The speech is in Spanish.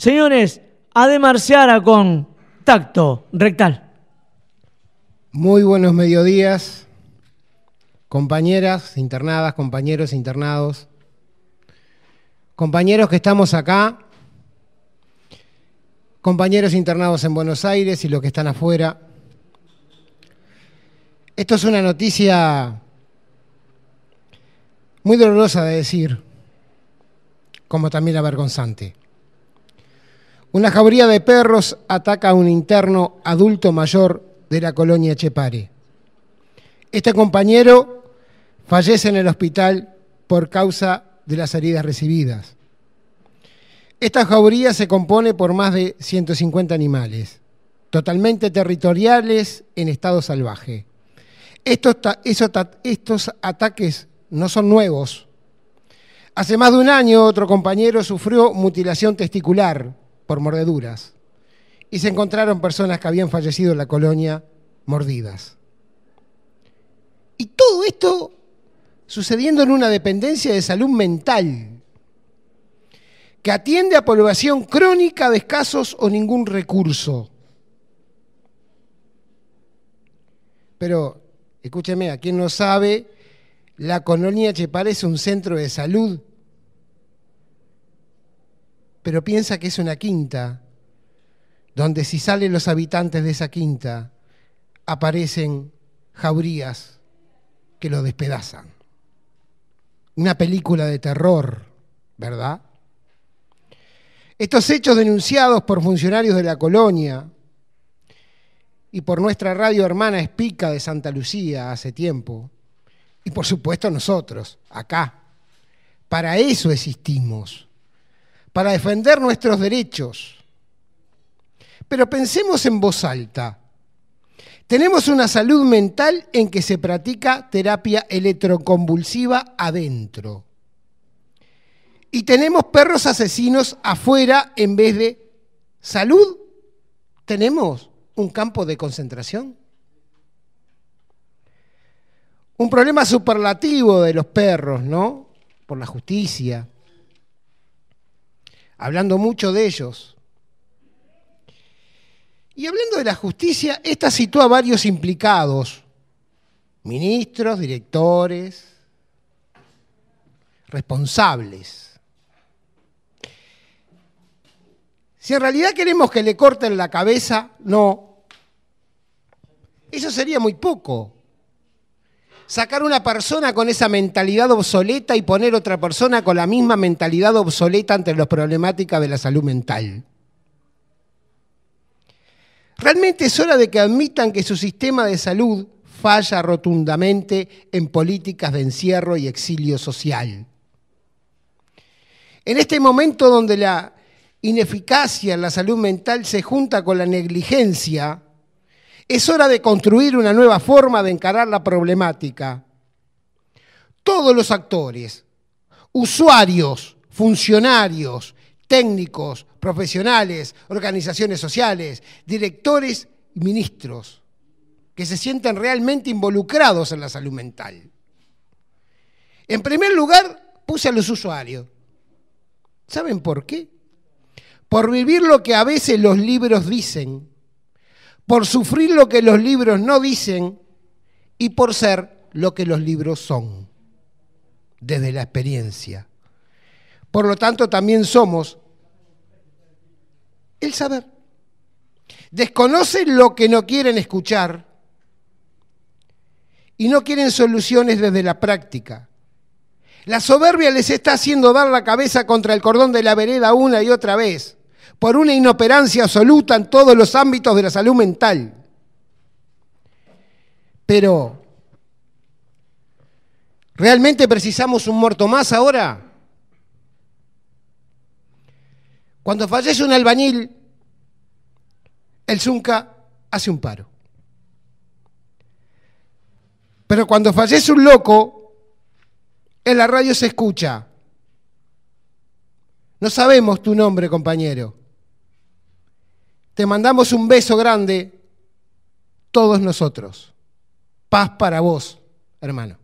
Señores, de Marciara con tacto rectal. Muy buenos mediodías, compañeras internadas, compañeros internados, compañeros que estamos acá, compañeros internados en Buenos Aires y los que están afuera. Esto es una noticia muy dolorosa de decir, como también avergonzante. Una jauría de perros ataca a un interno adulto mayor de la colonia Chepare. Este compañero fallece en el hospital por causa de las heridas recibidas. Esta jauría se compone por más de 150 animales, totalmente territoriales en estado salvaje. Estos, estos ataques no son nuevos. Hace más de un año otro compañero sufrió mutilación testicular por mordeduras y se encontraron personas que habían fallecido en la colonia mordidas. Y todo esto sucediendo en una dependencia de salud mental que atiende a población crónica de escasos o ningún recurso. Pero, escúcheme, a quien no sabe, la colonia Chepare es un centro de salud pero piensa que es una quinta, donde si salen los habitantes de esa quinta, aparecen jaurías que lo despedazan. Una película de terror, ¿verdad? Estos hechos denunciados por funcionarios de la colonia y por nuestra radio hermana Espica de Santa Lucía hace tiempo, y por supuesto nosotros, acá, para eso existimos para defender nuestros derechos. Pero pensemos en voz alta. Tenemos una salud mental en que se practica terapia electroconvulsiva adentro. Y tenemos perros asesinos afuera en vez de salud. Tenemos un campo de concentración. Un problema superlativo de los perros, ¿no? Por la justicia, hablando mucho de ellos. Y hablando de la justicia, esta sitúa a varios implicados, ministros, directores, responsables. Si en realidad queremos que le corten la cabeza, no. Eso sería muy poco sacar una persona con esa mentalidad obsoleta y poner otra persona con la misma mentalidad obsoleta ante las problemáticas de la salud mental. Realmente es hora de que admitan que su sistema de salud falla rotundamente en políticas de encierro y exilio social. En este momento donde la ineficacia en la salud mental se junta con la negligencia es hora de construir una nueva forma de encarar la problemática. Todos los actores, usuarios, funcionarios, técnicos, profesionales, organizaciones sociales, directores y ministros, que se sienten realmente involucrados en la salud mental. En primer lugar, puse a los usuarios. ¿Saben por qué? Por vivir lo que a veces los libros dicen por sufrir lo que los libros no dicen y por ser lo que los libros son, desde la experiencia. Por lo tanto, también somos el saber. Desconocen lo que no quieren escuchar y no quieren soluciones desde la práctica. La soberbia les está haciendo dar la cabeza contra el cordón de la vereda una y otra vez por una inoperancia absoluta en todos los ámbitos de la salud mental. Pero, ¿realmente precisamos un muerto más ahora? Cuando fallece un albañil, el Zunca hace un paro. Pero cuando fallece un loco, en la radio se escucha. No sabemos tu nombre, compañero. Te mandamos un beso grande, todos nosotros. Paz para vos, hermano.